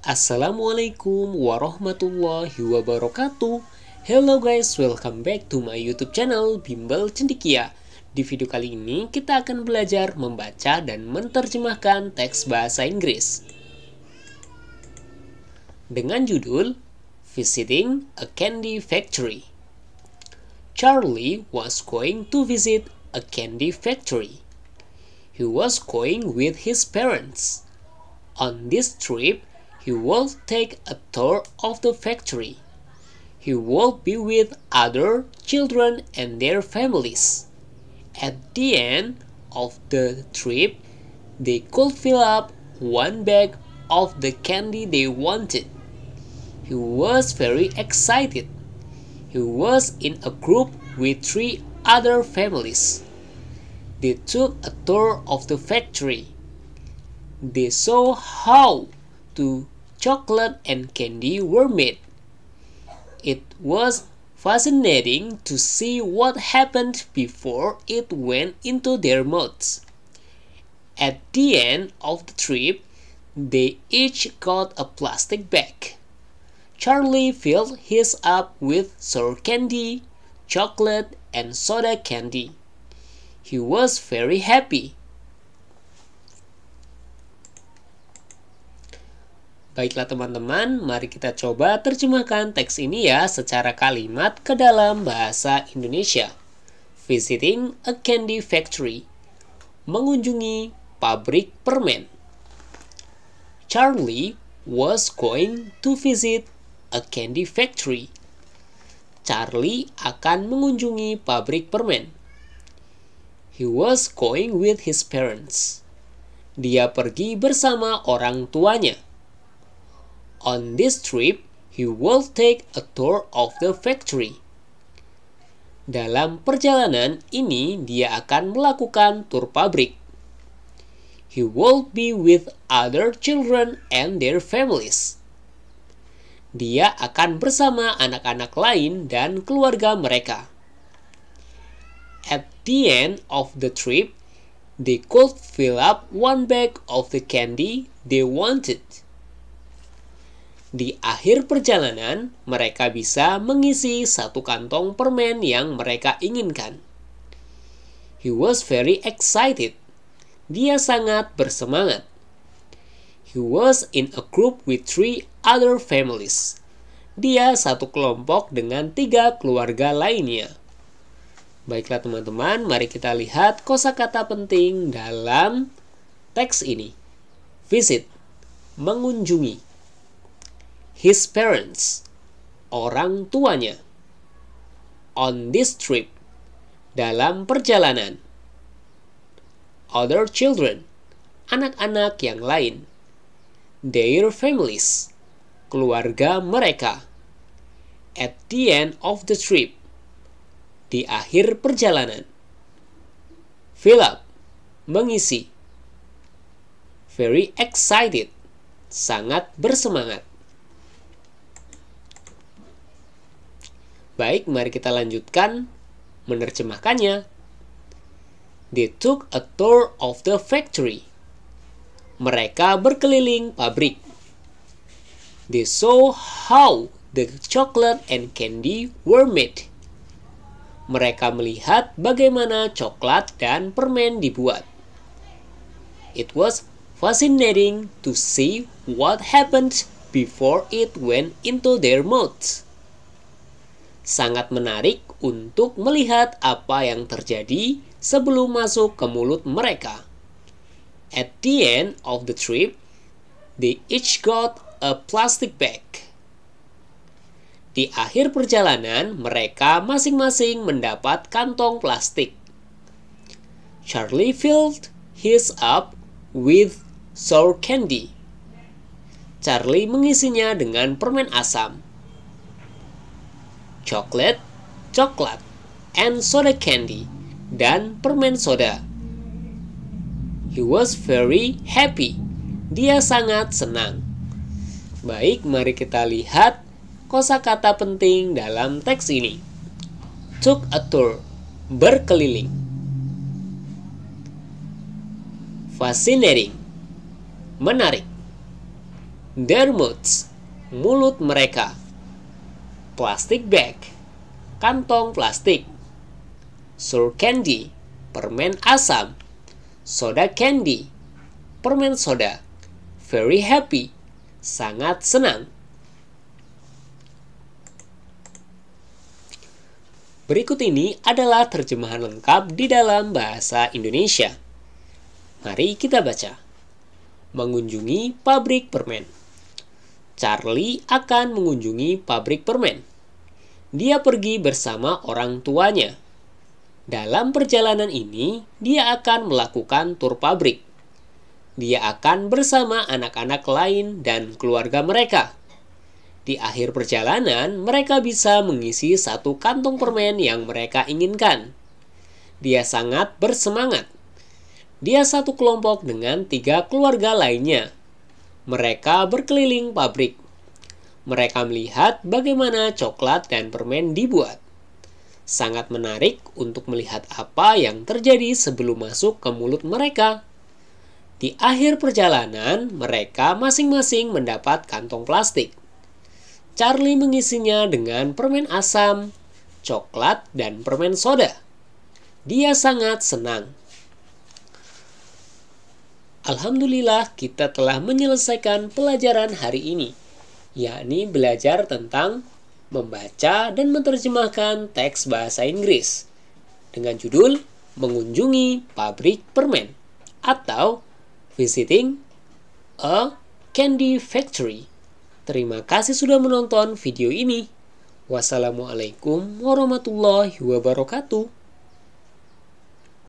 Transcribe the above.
Assalamualaikum warahmatullahi wabarakatuh Hello guys, welcome back to my youtube channel Bimbel Cendikia Di video kali ini kita akan belajar membaca dan menerjemahkan teks bahasa Inggris Dengan judul Visiting a Candy Factory Charlie was going to visit a candy factory He was going with his parents On this trip, he will take a tour of the factory. He will be with other children and their families. At the end of the trip, they could fill up one bag of the candy they wanted. He was very excited. He was in a group with three other families. They took a tour of the factory. They saw how to chocolate and candy were made. It was fascinating to see what happened before it went into their mouths. At the end of the trip, they each got a plastic bag. Charlie filled his up with sour candy, chocolate, and soda candy. He was very happy. Baiklah teman-teman, mari kita coba terjemahkan teks ini ya secara kalimat ke dalam bahasa Indonesia. Visiting a candy factory. Mengunjungi pabrik permen. Charlie was going to visit a candy factory. Charlie akan mengunjungi pabrik permen. He was going with his parents. Dia pergi bersama orang tuanya. On this trip, he will take a tour of the factory. Dalam perjalanan ini, dia akan melakukan tur pabrik. He will be with other children and their families. Dia akan bersama anak-anak lain dan keluarga mereka. At the end of the trip, they could fill up one bag of the candy they wanted. Di akhir perjalanan, mereka bisa mengisi satu kantong permen yang mereka inginkan. He was very excited. Dia sangat bersemangat. He was in a group with three other families. Dia satu kelompok dengan tiga keluarga lainnya. Baiklah teman-teman, mari kita lihat kosakata penting dalam teks ini. Visit, mengunjungi his parents, orang tuanya. On this trip, dalam perjalanan. Other children, anak-anak yang lain. Their families, keluarga mereka. At the end of the trip, di akhir perjalanan. Fill up, mengisi. Very excited, sangat bersemangat. Baik, mari kita lanjutkan menerjemahkannya. They took a tour of the factory. Mereka berkeliling pabrik. They saw how the chocolate and candy were made. Mereka melihat bagaimana coklat dan permen dibuat. It was fascinating to see what happened before it went into their mouths sangat menarik untuk melihat apa yang terjadi sebelum masuk ke mulut mereka. At the end of the trip, they each got a plastic bag. Di akhir perjalanan, mereka masing-masing mendapat kantong plastik. Charlie filled his up with sour candy. Charlie mengisinya dengan permen asam coklat, coklat, and soda candy, dan permen soda. He was very happy. Dia sangat senang. Baik, mari kita lihat kosakata penting dalam teks ini. Took a tour, berkeliling. Fascinating, menarik. Their mouths, mulut mereka plastic bag, kantong plastik, sour candy, permen asam, soda candy, permen soda, very happy, sangat senang. Berikut ini adalah terjemahan lengkap di dalam bahasa Indonesia. Mari kita baca. Mengunjungi pabrik permen. Charlie akan mengunjungi pabrik permen dia pergi bersama orang tuanya. Dalam perjalanan ini, dia akan melakukan tur pabrik. Dia akan bersama anak-anak lain dan keluarga mereka. Di akhir perjalanan, mereka bisa mengisi satu kantong permen yang mereka inginkan. Dia sangat bersemangat. Dia satu kelompok dengan tiga keluarga lainnya. Mereka berkeliling pabrik mereka melihat bagaimana coklat dan permen dibuat. Sangat menarik untuk melihat apa yang terjadi sebelum masuk ke mulut mereka. Di akhir perjalanan, mereka masing-masing mendapat kantong plastik. Charlie mengisinya dengan permen asam, coklat, dan permen soda. Dia sangat senang. Alhamdulillah, kita telah menyelesaikan pelajaran hari ini yakni belajar tentang membaca dan menerjemahkan teks bahasa Inggris dengan judul Mengunjungi Pabrik Permen atau Visiting a Candy Factory. Terima kasih sudah menonton video ini. Wassalamualaikum warahmatullahi wabarakatuh.